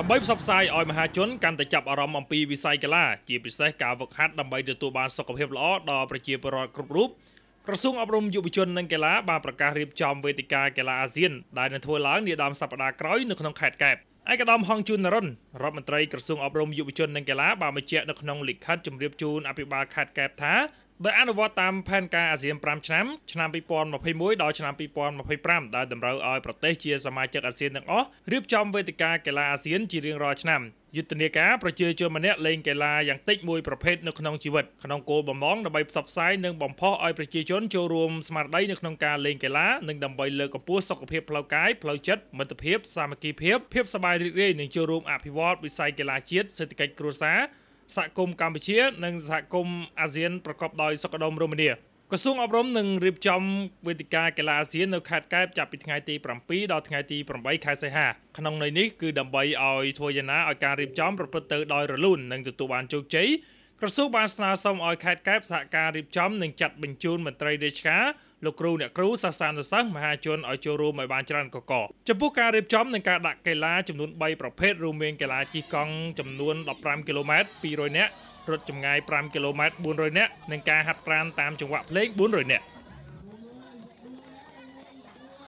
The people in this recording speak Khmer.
ដើម្បីផ្សព្វផ្សាយឲ្យមហាជនកាន់តែចាប់អារម្មណ៍អំពីវិស័យកីឡាជាពិសេសការហ្វឹកហាត់ដើម្បីទទួលបានសុខភាពល្អដល់ប្រជាពលរដ្ឋគ្រប់រូបក្រសួងអប់រំយុវជននិងកីឡាបានប្រកាសរៀបចំវេទិកាកីឡាអាស៊ានដែលនឹងធ្វើឡើងនាដើមសប្តាហ៍ក្រោយនៅក្នុងខេត្តកែបឯកឧត្តមហងជួននរុនរដ្ឋមន្ត្រីក្រសួងអប់រំយុវជននិងកីឡាបានបញ្ជាក់នៅក្នុងលិខិតជម្រាបជូនអភិបាលខេត្តកែបថាដោយអនុវត្តតាមផែនការអាស៊ាន5ឆ្នាំឆ្នាំ2021ដល់ឆ្នាំ2025ដែលតម្រូវឲ្យប្រទេសជាសមាជិកអាស៊ានទាំងអស់រៀបចំវេទិកាកីឡាអាស៊ានជារៀងរាល់ឆ្នាំយុទ្ធនាការប្រជាជនម្នាក់លេងកីឡាយ៉ាងតិចមួយប្រភេទនៅក្នុងជីវិតក្នុងគោលបំណងដើម្បីផ្សព្វផ្សាយនិងបំផុសឲ្យប្រជាជនចូលរួមស្មារតីនៅក្នុងការលេងកីឡានិងដើម្បីលើកកម្ពស់សុខភាពផ្លូវកាយផ្លូវចិត្តមិត្តភាពសាមគ្គីភាពភាពសប្បាយរីករាយនិងចូលរួមអភិវឌ្ឍវិស័យកីឡាជាតិសេដ្ឋកិច្ចគ្រួសារសហគមន៍កម្ពុជានិងសហគមន៍អាស៊ានប្រកបដោយសុខដុមរមនាក្រសួងអប់រំនឹងរៀបចំវេទិកាកីឡាអាស៊ាននៅខេត្តកែបចាប់ពីថ្ងៃទី7ដល់ថ្ងៃទី8ខែសីហាក្នុងន័យនេះគឺដើម្បីឲ្យធ្វើយ៉ាងណាឲ្យការរៀបចំប្រព្រឹត្តទៅដោយរលូននិងទទួលបានជោគជ័យក្រសួងបានស្នើសុំឲ្យខេត្តកែបសហការរៀបចំនិងចាត់បញ្ជូនមន្ត្រីរាជការលោកគ្រូអ្នកគ្រូសាស្ត្រានុសិស្សមហាជនឲ្យចូលរួមឲ្យបានច្រើនកកចំពោះការរៀបចំនិងការដាក់កីឡាចំនួន3ប្រភេទរួមមានកីឡាជិះកង់ចំនួន15គីឡូម៉ែត្រ200នាក់រត់ចម្ងាយ5គីឡូម៉ែត្រ400នាក់និងការហាត់ប្រាណតាមចង្វាក់ភ្លេង400នាក់